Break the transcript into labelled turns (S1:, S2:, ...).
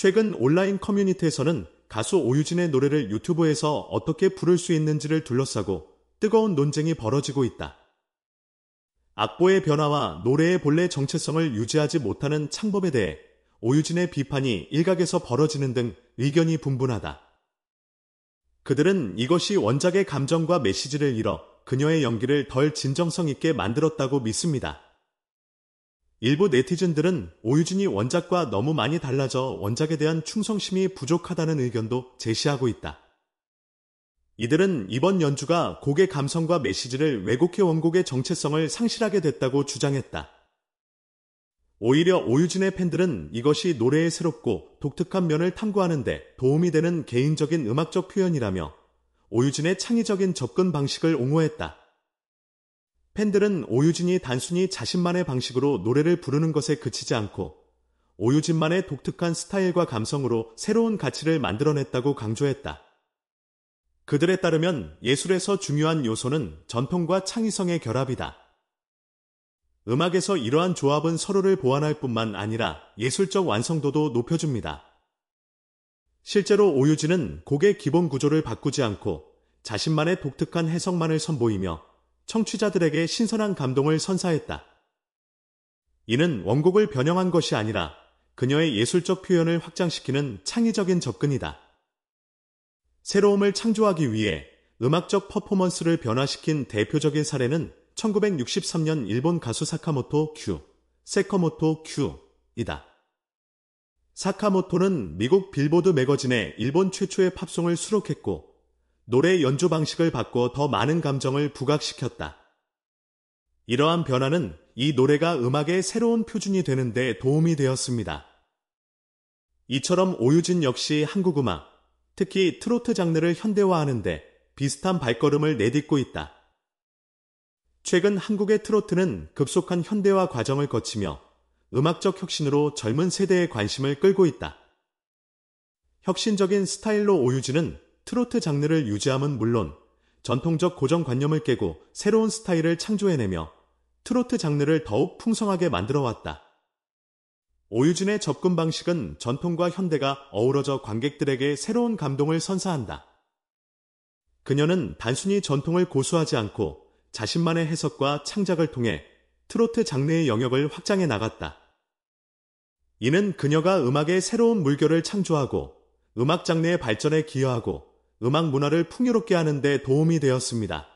S1: 최근 온라인 커뮤니티에서는 가수 오유진의 노래를 유튜브에서 어떻게 부를 수 있는지를 둘러싸고 뜨거운 논쟁이 벌어지고 있다. 악보의 변화와 노래의 본래 정체성을 유지하지 못하는 창법에 대해 오유진의 비판이 일각에서 벌어지는 등 의견이 분분하다. 그들은 이것이 원작의 감정과 메시지를 잃어 그녀의 연기를 덜 진정성 있게 만들었다고 믿습니다. 일부 네티즌들은 오유진이 원작과 너무 많이 달라져 원작에 대한 충성심이 부족하다는 의견도 제시하고 있다. 이들은 이번 연주가 곡의 감성과 메시지를 왜곡해 원곡의 정체성을 상실하게 됐다고 주장했다. 오히려 오유진의 팬들은 이것이 노래의 새롭고 독특한 면을 탐구하는데 도움이 되는 개인적인 음악적 표현이라며 오유진의 창의적인 접근 방식을 옹호했다. 팬들은 오유진이 단순히 자신만의 방식으로 노래를 부르는 것에 그치지 않고 오유진만의 독특한 스타일과 감성으로 새로운 가치를 만들어냈다고 강조했다. 그들에 따르면 예술에서 중요한 요소는 전통과 창의성의 결합이다. 음악에서 이러한 조합은 서로를 보완할 뿐만 아니라 예술적 완성도도 높여줍니다. 실제로 오유진은 곡의 기본 구조를 바꾸지 않고 자신만의 독특한 해석만을 선보이며 청취자들에게 신선한 감동을 선사했다. 이는 원곡을 변형한 것이 아니라 그녀의 예술적 표현을 확장시키는 창의적인 접근이다. 새로움을 창조하기 위해 음악적 퍼포먼스를 변화시킨 대표적인 사례는 1963년 일본 가수 사카모토 큐, 세카모토 큐이다. 사카모토는 미국 빌보드 매거진에 일본 최초의 팝송을 수록했고 노래 연주 방식을 바꿔 더 많은 감정을 부각시켰다. 이러한 변화는 이 노래가 음악의 새로운 표준이 되는데 도움이 되었습니다. 이처럼 오유진 역시 한국 음악, 특히 트로트 장르를 현대화하는데 비슷한 발걸음을 내딛고 있다. 최근 한국의 트로트는 급속한 현대화 과정을 거치며 음악적 혁신으로 젊은 세대의 관심을 끌고 있다. 혁신적인 스타일로 오유진은 트로트 장르를 유지함은 물론 전통적 고정관념을 깨고 새로운 스타일을 창조해내며 트로트 장르를 더욱 풍성하게 만들어왔다. 오유진의 접근 방식은 전통과 현대가 어우러져 관객들에게 새로운 감동을 선사한다. 그녀는 단순히 전통을 고수하지 않고 자신만의 해석과 창작을 통해 트로트 장르의 영역을 확장해 나갔다. 이는 그녀가 음악의 새로운 물결을 창조하고 음악 장르의 발전에 기여하고 음악 문화를 풍요롭게 하는 데 도움이 되었습니다.